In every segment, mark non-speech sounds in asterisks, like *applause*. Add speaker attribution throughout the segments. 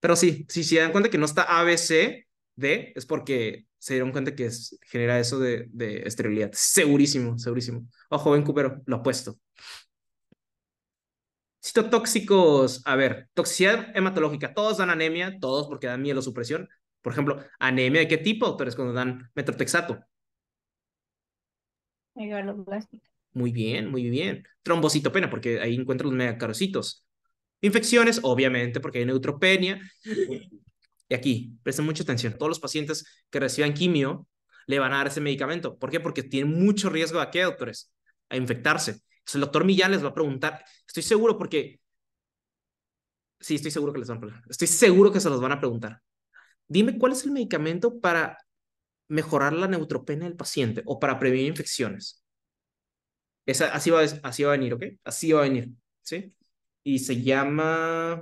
Speaker 1: Pero sí, si se dan cuenta que no está ABCD, es porque se dieron cuenta que genera eso de, de, esterilidad. Segurísimo, segurísimo. Ojo, Ben Cupero, lo Cito Citotóxicos, a ver, toxicidad hematológica. Todos dan anemia, todos porque dan supresión Por ejemplo, anemia de qué tipo, pero cuando dan metrotexato. Megaloblástica. Muy bien, muy bien. Trombocitopenia, porque ahí encuentro los megacarocitos. Infecciones, obviamente, porque hay neutropenia. Y aquí, presten mucha atención, todos los pacientes que reciban quimio le van a dar ese medicamento. ¿Por qué? Porque tiene mucho riesgo de qué, doctores? A infectarse. Entonces el doctor Millán les va a preguntar, estoy seguro porque... Sí, estoy seguro que les van a preguntar. Estoy seguro que se los van a preguntar. Dime cuál es el medicamento para mejorar la neutropenia del paciente o para prevenir infecciones. Esa, así, va, así va a venir, ¿ok? Así va a venir, ¿sí? y se llama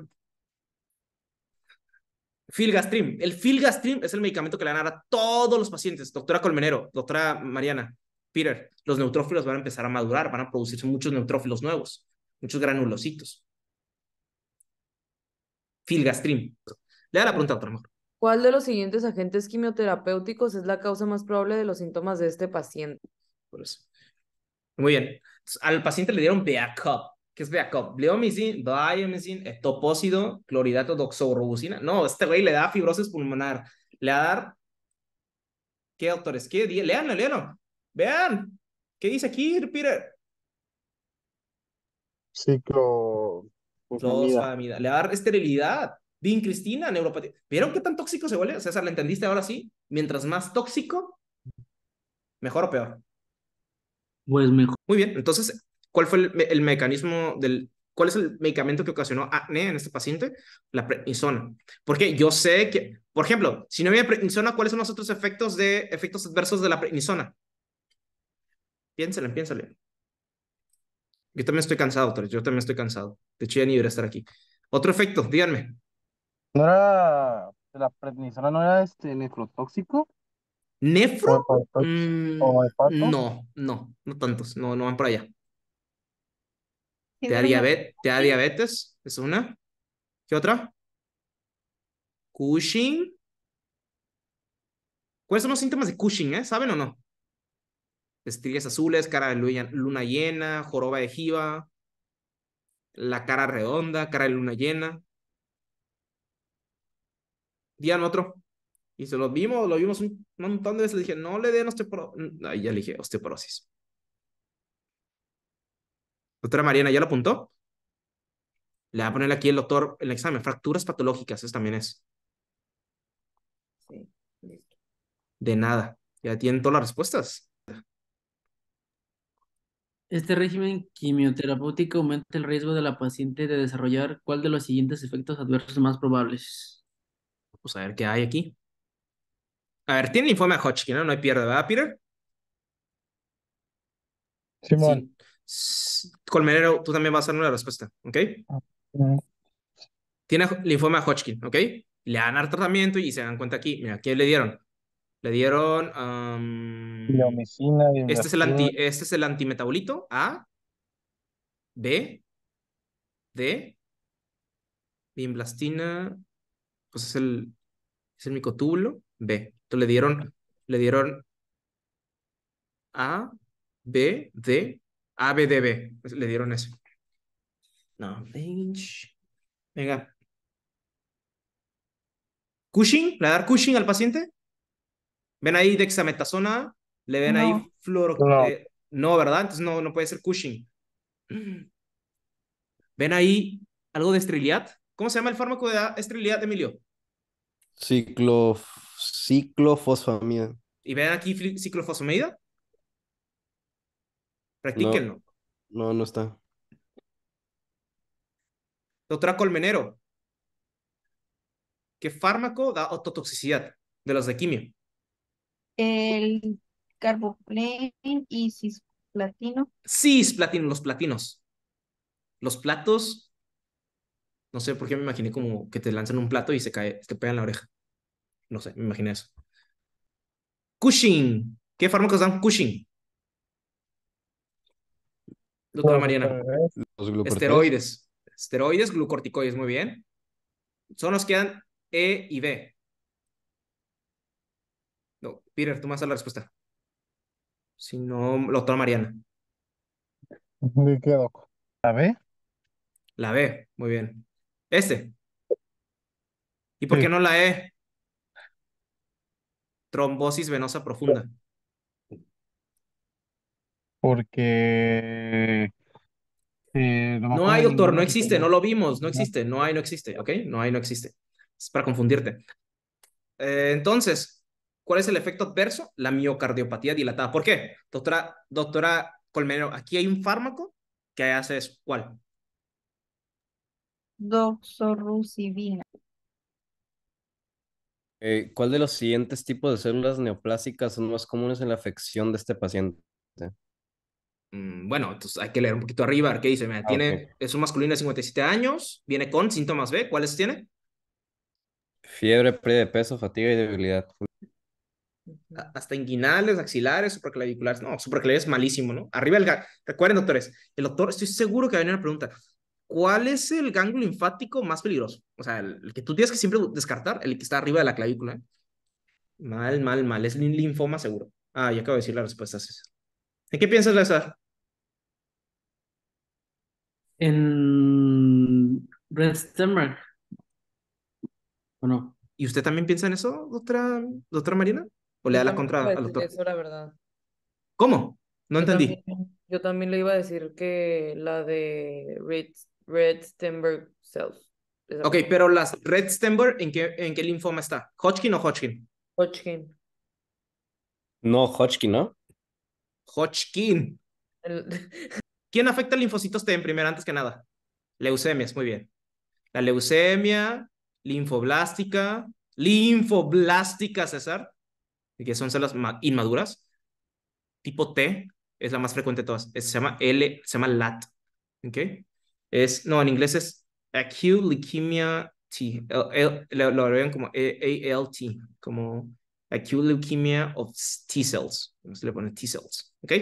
Speaker 1: Filgastrim. El Filgastrim es el medicamento que le van a dar a todos los pacientes. Doctora Colmenero, doctora Mariana, Peter, los neutrófilos van a empezar a madurar, van a producirse muchos neutrófilos nuevos, muchos granulocitos. Filgastrim. Le da la pregunta a otro mejor. ¿Cuál de los siguientes agentes quimioterapéuticos es la causa más probable de los síntomas de este paciente? Por eso. Muy bien. al paciente le dieron beacup que es backup, bleomicin, diomicin, etopósido, clorhidrato de No, este güey le da fibrosis pulmonar, le va a dar... ¿Qué autores? ¿Qué? lean lean Vean, ¿qué dice aquí, Peter? Ciclo... Le va a dar esterilidad. Vin Cristina, neuropatía. ¿Vieron qué tan tóxico se vuelve? César, ¿la entendiste ahora sí? Mientras más tóxico, mejor o peor. Pues mejor. Muy bien, entonces ¿Cuál fue el, mecanismo del... ¿Cuál es el medicamento que ocasionó acné en este paciente? La prednisona. Porque yo sé que, por ejemplo, si no había prednisona, ¿cuáles son los otros efectos, de, efectos adversos de la prednisona? Piénsale, piénsale. Yo también estoy cansado, doctor. Yo también estoy cansado. De hecho, ni debería estar aquí. Otro efecto, díganme. ¿No era la prednisona no era este nefrotóxico? ¿Nefro? Mm, no, no, no tantos, no, no van para allá.
Speaker 2: ¿Te da, diabetes,
Speaker 1: diabetes? ¿Es una? ¿Qué otra? Cushing. ¿Cuáles son los síntomas de Cushing, eh? ¿Saben o no? Estrías azules, cara de luna llena, joroba de jiba, la cara redonda, cara de luna llena. Díganme otro. Y se lo vimos, lo vimos un montón de veces. Le dije, no le den osteoporosis. Ahí ya le dije, osteoporosis. Doctora Mariana, ¿ya lo apuntó? Le va a poner aquí el doctor el examen. Fracturas patológicas, eso también es. Sí, listo. De nada. Ya tienen todas las respuestas. Este régimen quimioterapéutico aumenta el riesgo de la paciente de desarrollar cuál de los siguientes efectos adversos más probables. Vamos pues a ver qué hay aquí. A ver, tiene linfoma Hodgkin, ¿no? No hay pierda, ¿verdad, Peter? Simón. Colmenero, tú también vas a dar una respuesta, ¿ok? Tiene linfoma Hodgkin, ¿ok? Le dan dar tratamiento y se dan cuenta aquí, mira, ¿qué le dieron? Le dieron... Este es, el anti, este es el antimetabolito A, B, D, bimblastina, pues es el, es el micotúbulo, B. Entonces le dieron, le dieron A, B, D, ABDB, pues, le dieron eso. No, venga. Cushing, ¿le dar Cushing al paciente? ¿Ven ahí dexametasona? ¿Le ven ahí fluoro? Eh, no. ¿verdad? Entonces no, no puede ser Cushing. ¿Ven ahí algo de estriliat? ¿Cómo se llama el fármaco de estriliat, Emilio? Ciclo Ciclofosfamida. ¿Y ven aquí ciclofosfamida? Practíquenlo. No, no, está. Doctora Colmenero, ¿qué fármaco da autotoxicidad? de los de quimio? El carboplatin y cisplatino. Cisplatino, los platinos. Los platos, no sé por qué me imaginé como que te lanzan un plato y se cae, te pegan la oreja. No sé, me imaginé eso. Cushing, ¿qué fármacos dan Cushing? Doctora Mariana. esteroides. Esteroides, glucorticoides, muy bien. Son los que dan E y B. No, Peter, tú me vas a la respuesta. Si no, la doctora Mariana. Me quedo. ¿La B? La B, muy bien. Este. ¿Y por qué no la E? Trombosis venosa profunda porque... Eh, no, hay, doctor, no existe, no lo vimos, no existe, no hay, no existe, ¿ok? No hay, no existe. Es para confundirte. Eh, entonces, ¿cuál es el efecto adverso? La miocardiopatía dilatada. ¿Por qué? Doctora, doctora Colmenero, aquí hay un fármaco que hace es ¿Cuál? Doxorubicina. Eh, ¿Cuál de los siguientes tipos de células neoplásicas son más comunes en la afección de este paciente? Mm, bueno, entonces hay que leer un poquito arriba, ¿qué dice? Mira, ah, tiene, es un masculino de 57 años, viene con síntomas B, ¿cuáles tiene? Fiebre, pérdida de peso, fatiga y debilidad. Hasta inguinales, axilares, supraclaviculares. No, supraclaviculares es malísimo, ¿no? Arriba el gang, Recuerden, doctores, el doctor, estoy seguro que va a venir una pregunta. ¿Cuál es el ganglio linfático más peligroso? O sea, el, que tú tienes que siempre descartar, el que está arriba de la clavícula. Mal, mal, mal. Es linfoma seguro. Ah, ya acabo de decir la respuesta, ¿En qué piensas, Lázaro? En Red Stemmer ¿O no? ¿Y usted también piensa en eso, doctora, doctora Marina? ¿O le da la contra al doctor? Eso, la verdad. ¿Cómo? No entendí. yo también le iba a decir que la de Red, Red Cells. Ok, pero las Red Stemmer ¿en qué, ¿en qué linfoma está? ¿Hodgkin o Hodgkin? Hodgkin. No, Hodgkin, ¿no? Hodgkin. *laughs* ¿Quién afecta a linfocitos T en primera antes que nada? Leucemias, muy bien. La leucemia, linfoblástica, linfoblástica, César, que son células inmaduras. Tipo T es la más frecuente de todas. se llama L, se llama LAT. ¿Ok? Es, no, en inglés es acute leukemia T. lo a como t como acute leukemia of T cells. Se le pone T cells, ¿ok?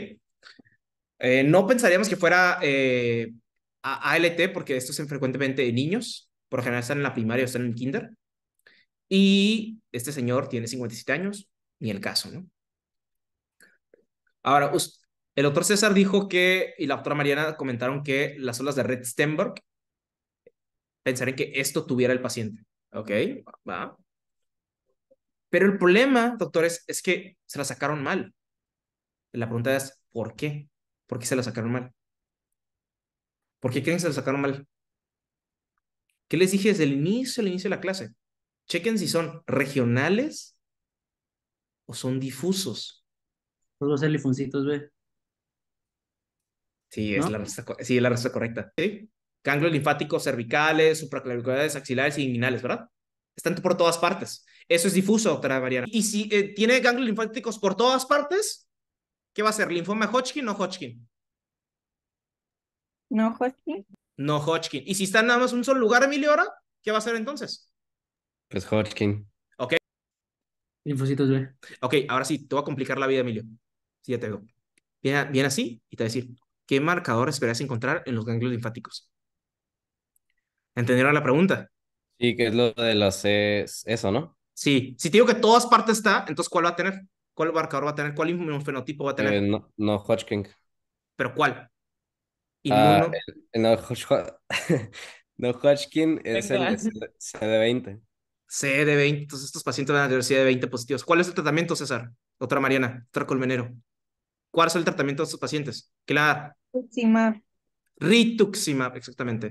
Speaker 1: Eh, no pensaríamos que fuera eh, ALT porque esto es frecuentemente en niños, por general están en la primaria o están en el kinder. Y este señor tiene 57 años, ni el caso, ¿no? Ahora, el doctor César dijo que, y la doctora Mariana comentaron que las olas de Red Stenberg pensarían que esto tuviera el paciente. ¿Ok? Va. Pero el problema, doctores, es que se la sacaron mal. La pregunta es, ¿por qué? ¿Por qué se la sacaron mal? ¿Por qué creen que se la sacaron mal? ¿Qué les dije desde el inicio, el inicio de la clase? Chequen si son regionales o son difusos. Son los lifoncitos, B. Sí, es la respuesta, correcta. ¿Sí? Ganglios linfáticos cervicales, supraclaviculares, axilares y inguinales, ¿verdad? Están por todas partes. Eso es difuso, doctora Mariana. Y si eh, tiene ganglios linfáticos por todas partes, ¿qué va a ser? ¿Linfoma Hodgkin o Hodgkin? No Hodgkin. No Hodgkin. ¿Y si está nada más un solo lugar, Emilio, ahora? ¿Qué va a ser entonces? Pues Hodgkin. Ok. Linfocitos B. Ok, ahora sí, te va a complicar la vida, Emilio. Sí, ya te veo. Bien, así y te va a decir, ¿qué marcador esperas encontrar en los ganglios linfáticos? ¿Entendieron la pregunta? Sí, que es lo de las... eso, ¿no? Sí, si digo que todas partes está, entonces ¿cuál va a tener? ¿Cuál marcador va a tener? ¿Cuál fenotipo va a tener? Eh, no, no, Hodgkin. ¿Pero cuál? Ah, Inmuno. Eh, *laughs* no, Hodgkin es el, CD20. CD20, entonces estos pacientes van a tener CD20 positivos. ¿Cuál es el tratamiento, César? Otra Mariana, otra Colmenero. ¿Cuál es el tratamiento de estos pacientes? ¿Qué la Rituximab. Rituximab, exactamente.